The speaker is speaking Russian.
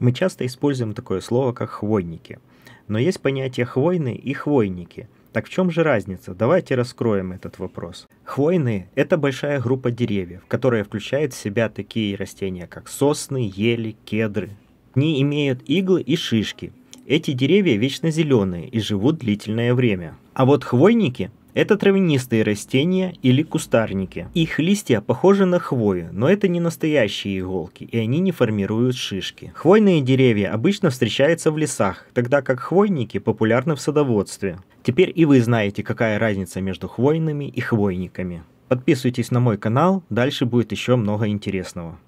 Мы часто используем такое слово, как «хвойники». Но есть понятие «хвойные» и «хвойники». Так в чем же разница? Давайте раскроем этот вопрос. Хвойные – это большая группа деревьев, которая включает в себя такие растения, как сосны, ели, кедры. Они имеют иглы и шишки. Эти деревья вечно зеленые и живут длительное время. А вот хвойники это травянистые растения или кустарники. Их листья похожи на хвою, но это не настоящие иголки, и они не формируют шишки. Хвойные деревья обычно встречаются в лесах, тогда как хвойники популярны в садоводстве. Теперь и вы знаете, какая разница между хвойными и хвойниками. Подписывайтесь на мой канал, дальше будет еще много интересного.